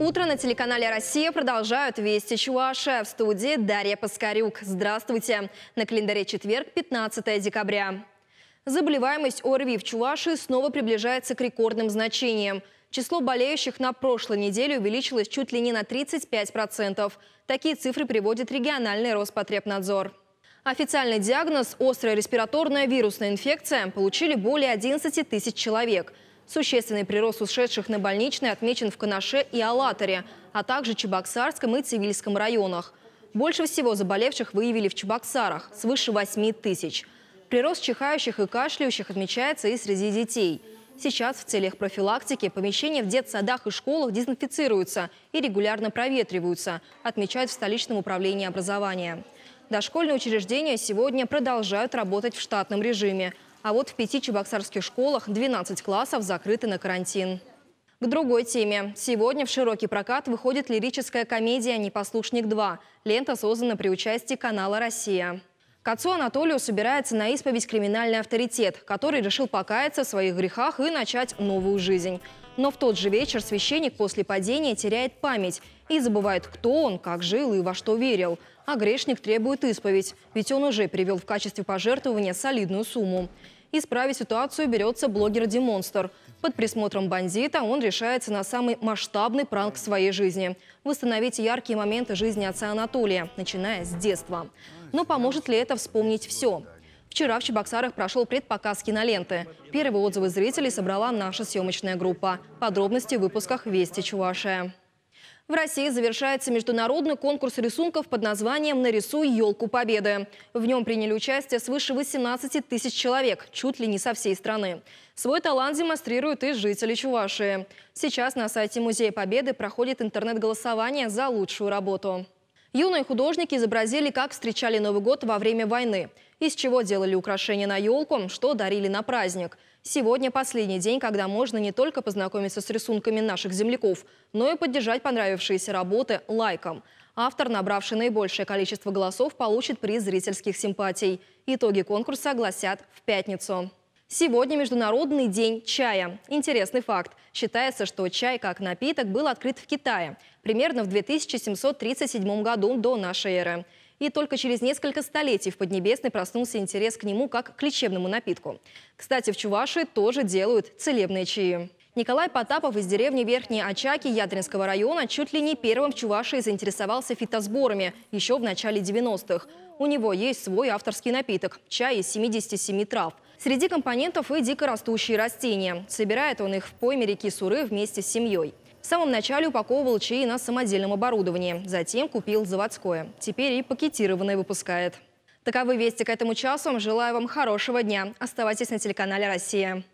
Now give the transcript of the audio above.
Утро на телеканале «Россия» продолжают вести Чуваши. В студии Дарья Паскарюк. Здравствуйте. На календаре четверг, 15 декабря. Заболеваемость ОРВИ в Чувашии снова приближается к рекордным значениям. Число болеющих на прошлой неделе увеличилось чуть ли не на 35%. Такие цифры приводит региональный Роспотребнадзор. Официальный диагноз – острая респираторная вирусная инфекция – получили более 11 тысяч человек – Существенный прирост ушедших на больничный отмечен в Канаше и Алатаре, а также Чебоксарском и Цивильском районах. Больше всего заболевших выявили в Чебоксарах – свыше 8 тысяч. Прирост чихающих и кашляющих отмечается и среди детей. Сейчас в целях профилактики помещения в детсадах и школах дезинфицируются и регулярно проветриваются, отмечают в столичном управлении образования. Дошкольные учреждения сегодня продолжают работать в штатном режиме – а вот в пяти чебоксарских школах 12 классов закрыты на карантин. К другой теме. Сегодня в широкий прокат выходит лирическая комедия «Непослушник 2». Лента создана при участии канала «Россия». К отцу Анатолию собирается на исповедь криминальный авторитет, который решил покаяться в своих грехах и начать новую жизнь. Но в тот же вечер священник после падения теряет память и забывает, кто он, как жил и во что верил. А грешник требует исповедь, ведь он уже привел в качестве пожертвования солидную сумму. Исправить ситуацию берется блогер Демонстр. Под присмотром бандита он решается на самый масштабный пранк в своей жизни. Восстановить яркие моменты жизни отца Анатолия, начиная с детства. Но поможет ли это вспомнить все? Вчера в Чебоксарах прошел предпоказ киноленты. Первые отзывы зрителей собрала наша съемочная группа. Подробности в выпусках «Вести Чувашия». В России завершается международный конкурс рисунков под названием «Нарисуй елку Победы». В нем приняли участие свыше 18 тысяч человек, чуть ли не со всей страны. Свой талант демонстрируют и жители Чувашии. Сейчас на сайте Музея Победы проходит интернет-голосование за лучшую работу. Юные художники изобразили, как встречали Новый год во время войны, из чего делали украшения на елку, что дарили на праздник. Сегодня последний день, когда можно не только познакомиться с рисунками наших земляков, но и поддержать понравившиеся работы лайком. Автор, набравший наибольшее количество голосов, получит приз зрительских симпатий. Итоги конкурса огласят в пятницу. Сегодня Международный день чая. Интересный факт. Считается, что чай как напиток был открыт в Китае примерно в 2737 году до нашей эры. И только через несколько столетий в Поднебесной проснулся интерес к нему как к лечебному напитку. Кстати, в Чувашии тоже делают целебные чаи. Николай Потапов из деревни Верхние Очаки Ядринского района чуть ли не первым в Чувашии заинтересовался фитосборами еще в начале 90-х. У него есть свой авторский напиток – чай из 77 трав. Среди компонентов и дикорастущие растения. Собирает он их в пойме реки Суры вместе с семьей. В самом начале упаковывал чаи на самодельном оборудовании, затем купил заводское. Теперь и пакетированное выпускает. Таковы вести к этому часу. Желаю вам хорошего дня. Оставайтесь на телеканале «Россия».